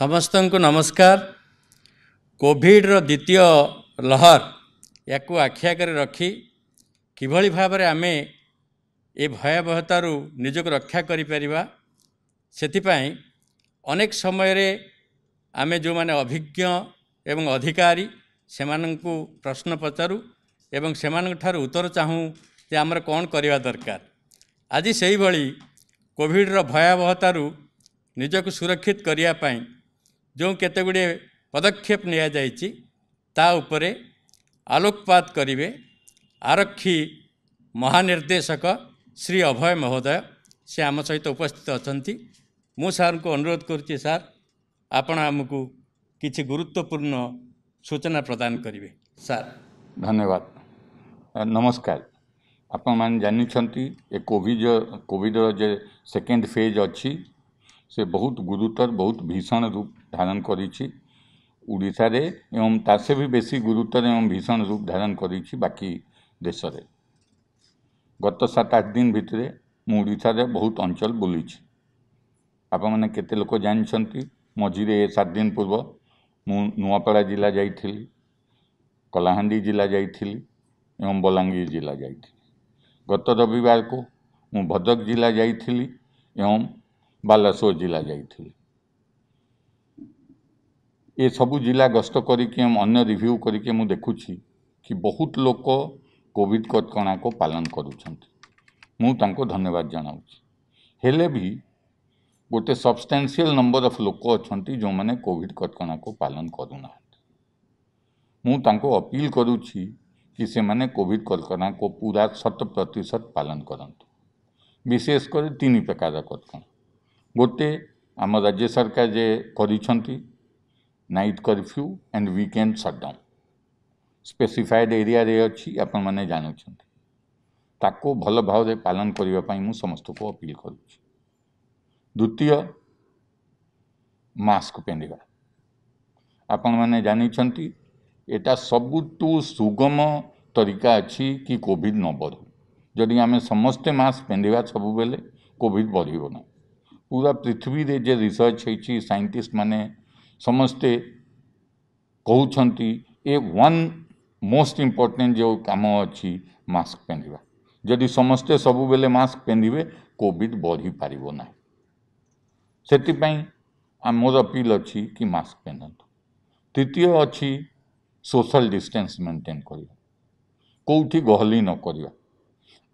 ସମସ୍ତଙ୍କୁ ନମସ୍କାର କୋଭିଡ଼ର ଦ୍ୱିତୀୟ ଲହର ୟାକୁ ଆଖି ଆଗରେ ରଖି କିଭଳି ଭାବରେ ଆମେ ଏ ଭୟାବହତାରୁ ନିଜକୁ ରକ୍ଷା କରିପାରିବା ସେଥିପାଇଁ ଅନେକ ସମୟରେ ଆମେ ଯେଉଁମାନେ ଅଭିଜ୍ଞ ଏବଂ ଅଧିକାରୀ ସେମାନଙ୍କୁ ପ୍ରଶ୍ନ ପଚାରୁ ଏବଂ ସେମାନଙ୍କ ଠାରୁ ଉତ୍ତର ଚାହୁଁ ଯେ ଆମର କ'ଣ କରିବା ଦରକାର ଆଜି ସେହିଭଳି କୋଭିଡ଼ର ଭୟାବହତାରୁ ନିଜକୁ ସୁରକ୍ଷିତ କରିବା ପାଇଁ ଯେଉଁ କେତେ ଗୁଡ଼ିଏ ପଦକ୍ଷେପ ନିଆଯାଇଛି ତା ଉପରେ ଆଲୋକପାତ କରିବେ ଆରକ୍ଷୀ ମହାନିର୍ଦ୍ଦେଶକ ଶ୍ରୀ ଅଭୟ ମହୋଦୟ ସେ ଆମ ସହିତ ଉପସ୍ଥିତ ଅଛନ୍ତି ମୁଁ ସାର୍ଙ୍କୁ ଅନୁରୋଧ କରୁଛି ସାର୍ ଆପଣ ଆମକୁ କିଛି ଗୁରୁତ୍ୱପୂର୍ଣ୍ଣ ସୂଚନା ପ୍ରଦାନ କରିବେ ସାର୍ ଧନ୍ୟବାଦ ନମସ୍କାର ଆପଣମାନେ ଜାଣିଛନ୍ତି ଏ କୋଭିଡ଼ କୋଭିଡ଼ର ଯେ ସେକେଣ୍ଡ ଫେଜ୍ ଅଛି ସେ ବହୁତ ଗୁରୁତର ବହୁତ ଭୀଷଣ ରୂପ ଧାରଣ କରିଛି ଓଡ଼ିଶାରେ ଏବଂ ତା ସେ ବି ବେଶୀ ଗୁରୁତ୍ୱରେ ଏବଂ ଭୀଷଣ ରୂପ ଧାରଣ କରିଛି ବାକି ଦେଶରେ ଗତ ସାତ ଆଠ ଦିନ ଭିତରେ ମୁଁ ଓଡ଼ିଶାରେ ବହୁତ ଅଞ୍ଚଳ ବୁଲିଛି ଆପଣମାନେ କେତେ ଲୋକ ଜାଣିଛନ୍ତି ମଝିରେ ସାତ ଦିନ ପୂର୍ବ ମୁଁ ନୂଆପଡ଼ା ଜିଲ୍ଲା ଯାଇଥିଲି କଳାହାଣ୍ଡି ଜିଲ୍ଲା ଯାଇଥିଲି ଏବଂ ବଲାଙ୍ଗୀର ଜିଲ୍ଲା ଯାଇଥିଲି ଗତ ରବିବାରକୁ ମୁଁ ଭଦ୍ରକ ଜିଲ୍ଲା ଯାଇଥିଲି ଏବଂ ବାଲେଶ୍ୱର ଜିଲ୍ଲା ଯାଇଥିଲି ये सब जिला गस्त करू कर देखुची कि बहुत लोक कोविड कटका को पालन करूँ धन्यवाद हेले भी गोटे सबस्टेनसील नंबर अफ लोक अच्छा जो मैंने कोविड कटका को पालन करूना मुझे अपिल करुच्ची कि से मैंने कोविड कटका को पूरा शत प्रतिशत पालन करतु विशेषकर तीन प्रकार कटक गोटे आम राज्य सरकार जे करती night curfew and weekend shutdown specified area अच्छी आपने जानते ताको भल भाव पालन करने समस्त को अपील कर द्वितीय मस्क पिंधा आपण मैंने जानते सब तो सुगम तरीका अच्छी कि कोविड न बढ़ू जदि आम समस्ते मस्क पिंधा सब बेले कोविड बढ़ना पूरा पृथ्वी रे जे रिसर्च होती सैंटिस्ट मैंने समस्ते कहते ये वन मोस्ट इम्पोर्टेन्ट जो कम अच्छी मास्क पिंधा जदि समस्ते सब बेले मास्क पिंधे कॉविड बढ़ी पार ना से मोर अपिल अच्छी कि मास्क पिंधतु तृतीय अच्छी सोशल डिस्टेंस मेंटेन करवा कौटी गहली नक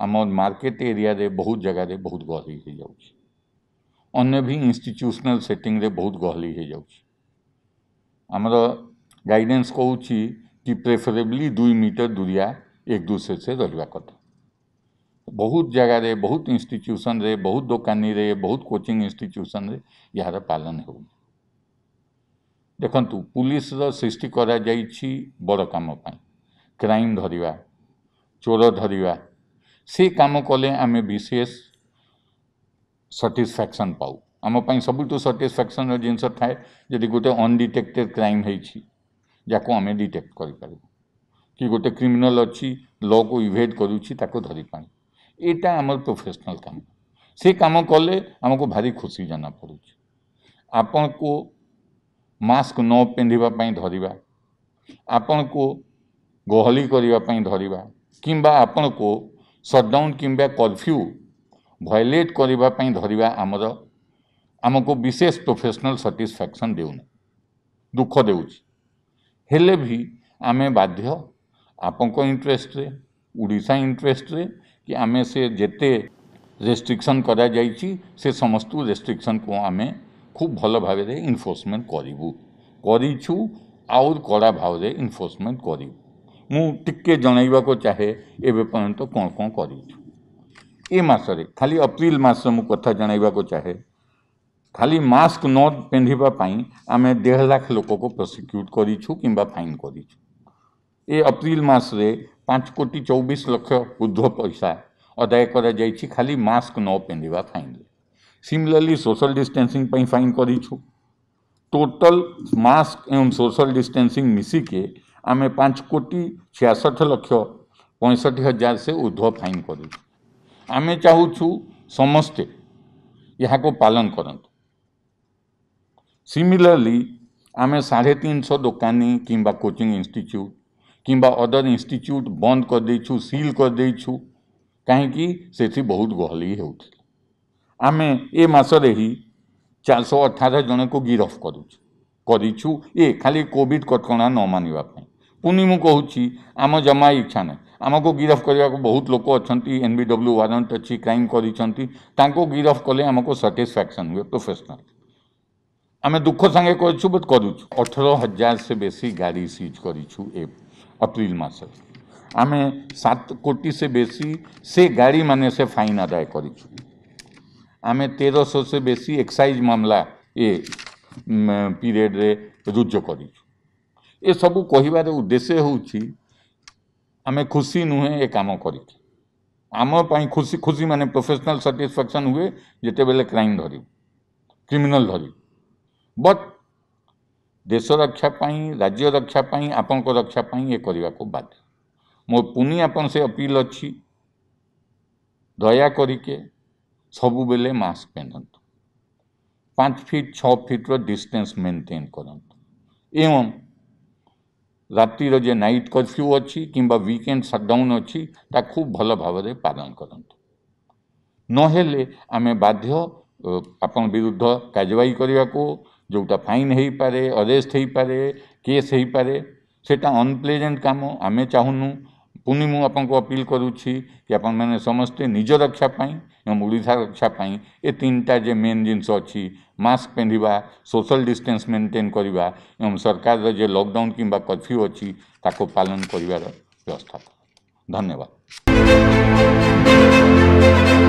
आम मार्केट एरिया रे बहुत जगह रे बहुत गहली हो जाए अन्न भी इनट्यूशनल सेटिंग रे बहुत गहली हो जाए आमर गाइडेन्स कौन कि प्रेफरेबली दुई मीटर दूरिया एक दूसरे से रहा कथ बहुत जगार बहुत इनट्यूसन बहुत दोकानी रे, बहुत कोचिंग इनट्यूसन यार पालन हो देखु पुलिस सृष्टि करा बड़ काम क्राइम धरवा चोर धरवा से कम कले आम विशेष सटिस्फैक्शन पाऊ आमपाई सबुठू साटिस्फाक्शन जिनस थाए जदि गोटे अनडिटेक्टेड क्राइम होमें डिटेक्ट कर कि गोटे क्रिमिनाल अच्छी ल को इवेड करुँचा प्रफेसनाल काम प्रोफेसनाल कम से कम कले आमको भारी खुशी जाना पड़े आपण को मास्क न पिंधापी धरवा आपण को गहली करने धरवा कि आपण को सटडाउन कि कर्फ्यू भयलेट करने धरवा आमर आमको विशेष प्रोफेसनाल साटिस्फैक्शन दे दुख देखे भी आम बाध्य आप इंटरेस्ट रे इंटरेस्ट कि आम से जिते रेस्ट्रिक्शन कर समस्त रेस्ट्रिक्शन को आम खूब भल भाव इनफोर्समेंट करू करा भाव में इनफोर्समेंट करू मुे जनवाक चाहे एवपर्यंत कौन कौन करस खाली अप्रिल मस मु कथा जनवाक चाहे खाली मास्क न पिंधापी आम देह लाख लोक को प्रोसिक्यूट कर फाइन करप्रिल मस कोटी चौबीस लक्ष ऊर्ध पैसा अदाय कर खाली मस्क न पिंधा fine similarly social distancing fine total mask एवं सोशल डिस्टेंसिंग मिसिके आम पांच कोटी छियासठ लक्ष पैंसठ हजार से ऊर्ध फाइन करमें चाहू समस्ते यहाँ पालन करूँ सिमिलरली आम साढ़े तीन सौ दुकानी कि कोचिंग इनट्यूट कि अदर इनट्यूट बंद करदे सिल करदे कहीं बहुत गहली हो आम ए चार सौ अठार जन को गिरफ कर खाली कॉविड कटक न मानवापी पुनी मुझे आम जमा इच्छा ना आम को गिरफ्त करने को बहुत लोग अच्छा एन बी डब्ल्यू वारंट अच्छी क्राइम कर गिरफ्त कले आमको सैटिस्फैक्शन हुए प्रोफेसनाल आम दुख संगे बट कर अठर हजार से बेस गाड़ी सीज करप्रिल मस आम सात कोटी से बेस से गाड़ी मान से फाइन आदाय करें तेरह सौ से बेसी एक्साइज मामला ए पीरियड रे रुजु कर सब कहार उद्देश्य आम खुशी नुहे ये कम करमें खुशी खुशी मानने प्रोफेसनाल साटिस्फेक्शन हुए जिते बेले क्राइम धर क्रिमिनाल धरू बट देश रक्षापी राज्य रक्षापी आपं रक्षापी ये को बाध्य मो पुनी आपन से अपील अच्छी दया करके सब बेले मास्क पिंधतु पांच फिट छ फिट्र डिस्टेंस मेंटेन करूँ एवं रातर नाइट कर्फ्यू अच्छी किंबा वीकेंड सटडाउन अच्छी खूब भल भाव पालन करूँ ना बाध्य आप विरुद्ध कार्यवाही करने को जोटा फाइन हो पारे अरेस्ट हो पारे केस हो पारे से अनप्लेजेंट कम आम चाहूनु पुनी मु आपको अपिल करुच्छी कि आप समस्ते निज रक्षापाई ओडा रक्षापाई ए तीन टा जे मेन जिनस अच्छी मास्क पिंधा सोशल डिस्टेंस मेंटेन करवा सरकार जे लॉकडाउन किंबा कर्फ्यू अच्छी ताको पालन करार व्यवस्था धन्यवाद